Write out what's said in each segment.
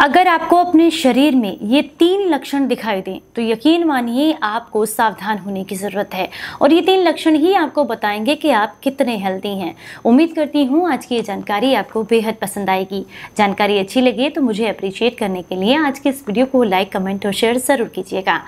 अगर आपको अपने शरीर में ये तीन लक्षण दिखाई दें तो यकीन मानिए आपको सावधान होने की ज़रूरत है और ये तीन लक्षण ही आपको बताएंगे कि आप कितने हेल्दी हैं उम्मीद करती हूँ आज की ये जानकारी आपको बेहद पसंद आएगी जानकारी अच्छी लगी तो मुझे अप्रिशिएट करने के लिए आज के इस वीडियो को लाइक कमेंट और शेयर ज़रूर कीजिएगा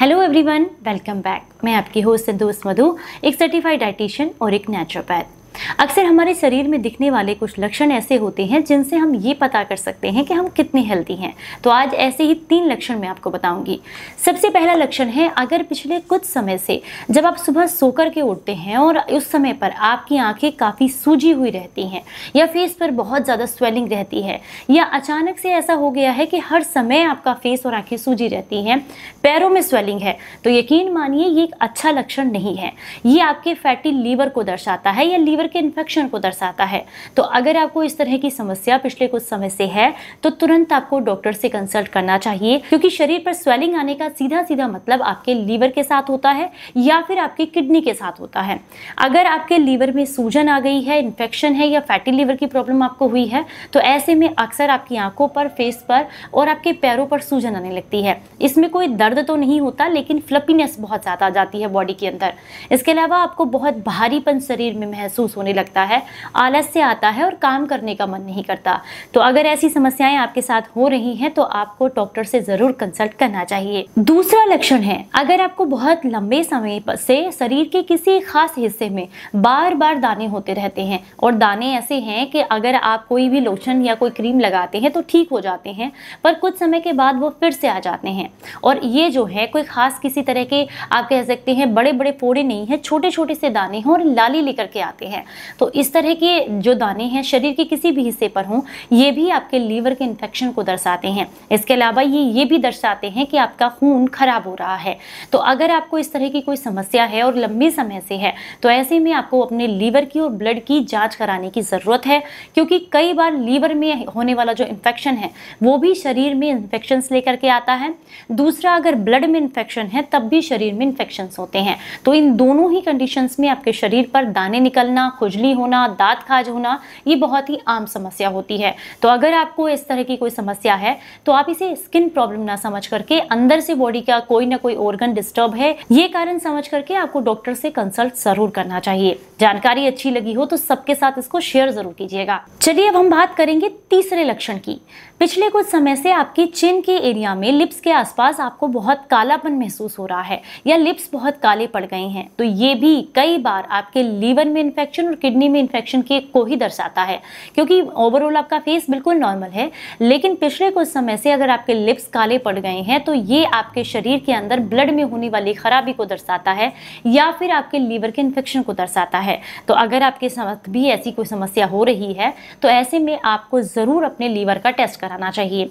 हेलो एवरी वेलकम बैक मैं आपकी होस्ट दोस्त मधु एक सर्टिफाइड डाइटिशियन और एक नेचुरोपैथ अक्सर हमारे शरीर में दिखने वाले कुछ लक्षण ऐसे होते हैं जिनसे हम ये पता कर सकते हैं कि हम कितने हेल्दी हैं तो आज ऐसे ही तीन लक्षण मैं आपको बताऊंगी सबसे पहला लक्षण है अगर पिछले कुछ समय से जब आप सुबह सोकर के उठते हैं और उस समय पर आपकी आंखें काफ़ी सूजी हुई रहती हैं या फेस पर बहुत ज़्यादा स्वेलिंग रहती है या अचानक से ऐसा हो गया है कि हर समय आपका फेस और आंखें सूजी रहती हैं पैरों में स्वेलिंग है तो यकीन मानिए ये एक अच्छा लक्षण नहीं है ये आपके फैटी लीवर को दर्शाता है या लीवर के इन्फेक्शन को दर्शाता है तो अगर आपको इस तरह की समस्या पिछले कुछ समय से है तो तुरंत आपको डॉक्टर से कंसल्ट करना चाहिए क्योंकि शरीर पर स्वेलिंग आने का सीधा सीधा मतलब आपके लीवर के साथ होता है या फिर आपकी किडनी के साथ होता है अगर आपके लीवर में सूजन आ गई है इन्फेक्शन है या फैटी लीवर की प्रॉब्लम आपको हुई है तो ऐसे में अक्सर आपकी आंखों पर फेस पर और आपके पैरों पर सूजन आने लगती है इसमें कोई दर्द तो नहीं होता लेकिन फ्लपीनेस बहुत ज़्यादा आ जाती है बॉडी के अंदर इसके अलावा आपको बहुत भारीपन शरीर में महसूस होने होने लगता है आलस्य आता है और काम करने का मन नहीं करता तो अगर ऐसी समस्याएं आपके साथ हो रही हैं तो आपको डॉक्टर से ज़रूर कंसल्ट करना चाहिए दूसरा लक्षण है अगर आपको बहुत लंबे समय से शरीर के किसी खास हिस्से में बार बार दाने होते रहते हैं और दाने ऐसे हैं कि अगर आप कोई भी लोशन या कोई क्रीम लगाते हैं तो ठीक हो जाते हैं पर कुछ समय के बाद वो फिर से आ जाते हैं और ये जो है कोई ख़ास किसी तरह के आप कह सकते हैं बड़े बड़े फोड़े नहीं है छोटे छोटे से दाने हैं और लाली लेकर के आते हैं तो इस तरह के जो दाने हैं शरीर के किसी भी हिस्से पर हों ये भी आपके लीवर के इन्फेक्शन को दर्शाते हैं इसके अलावा ये ये भी दर्शाते हैं कि आपका खून खराब हो रहा है तो अगर आपको इस तरह की कोई समस्या है और लंबे समय से है तो ऐसे में आपको अपने लीवर की और ब्लड की जाँच कराने की ज़रूरत है क्योंकि कई बार लीवर में होने वाला जो इन्फेक्शन है वो भी शरीर में इन्फेक्शन लेकर के आता है दूसरा अगर ब्लड में इन्फेक्शन है तब भी शरीर में इन्फेक्शन होते हैं तो इन दोनों ही कंडीशंस में आपके शरीर पर दाने निकलना खुजली होना दांत खाज होना ये बहुत ही आम समस्या होती है तो अगर आपको इस तरह की कोई समस्या है तो आप इसे स्किन प्रॉब्लम ना समझ करके अंदर से बॉडी का कोई ना कोई ऑर्गन डिस्टर्ब है ये कारण समझ करके आपको डॉक्टर से कंसल्ट जरूर करना चाहिए जानकारी अच्छी लगी हो तो सबके साथ इसको शेयर जरूर कीजिएगा चलिए अब हम बात करेंगे तीसरे लक्षण की पिछले कुछ समय से आपकी चिन के एरिया में लिप्स के आसपास आपको बहुत कालापन महसूस हो रहा है या लिप्स बहुत काले पड़ गए हैं तो ये भी कई बार आपके लीवर में इन्फेक्शन और किडनी में इन्फेक्शन के को ही दर्शाता है क्योंकि ओवरऑल आपका फेस बिल्कुल नॉर्मल है लेकिन पिछले कुछ समय से अगर आपके लिप्स काले पड़ गए हैं तो ये आपके शरीर के अंदर ब्लड में होने वाली खराबी को दर्शाता है या फिर आपके लीवर के इन्फेक्शन को दर्शाता है तो अगर आपके साथ भी ऐसी कोई समस्या हो रही है तो ऐसे में आपको ज़रूर अपने लीवर का टेस्ट कराना चाहिए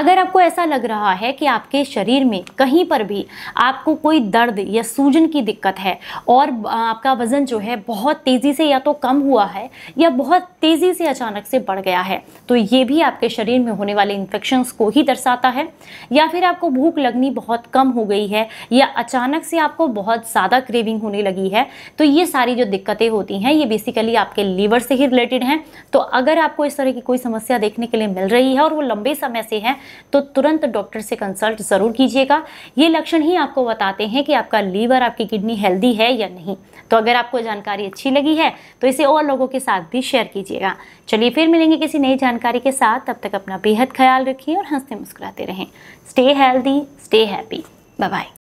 अगर आपको ऐसा लग रहा है कि आपके शरीर में कहीं पर भी आपको कोई दर्द या सूजन की दिक्कत है और आपका वज़न जो है बहुत तेज़ी से या या तो कम हुआ है या बहुत तेज़ी से अचानक से बढ़ गया है तो ये भी आपके शरीर में होने वाले इन्फेक्शन को ही दर्शाता है या फिर आपको भूख लगनी बहुत कम हो गई है या अचानक से आपको बहुत ज़्यादा क्रेविंग होने लगी है तो ये सारी जो दिक्कतें होती हैं ये बेसिकली आपके लीवर से ही रिलेटेड हैं तो अगर आपको इस तरह की कोई समस्या देखने के लिए मिल रही है और वो लंबे समय से है तो तुरंत डॉक्टर से कंसल्ट ज़रूर कीजिएगा ये लक्षण ही आपको बताते हैं कि आपका लीवर आपकी किडनी हेल्दी है या नहीं तो अगर आपको जानकारी अच्छी लगी है तो इसे और लोगों के साथ भी शेयर कीजिएगा चलिए फिर मिलेंगे किसी नई जानकारी के साथ तब तक अपना बेहद ख्याल रखिए और हंसते मुस्कुराते रहें stay healthy stay happy bye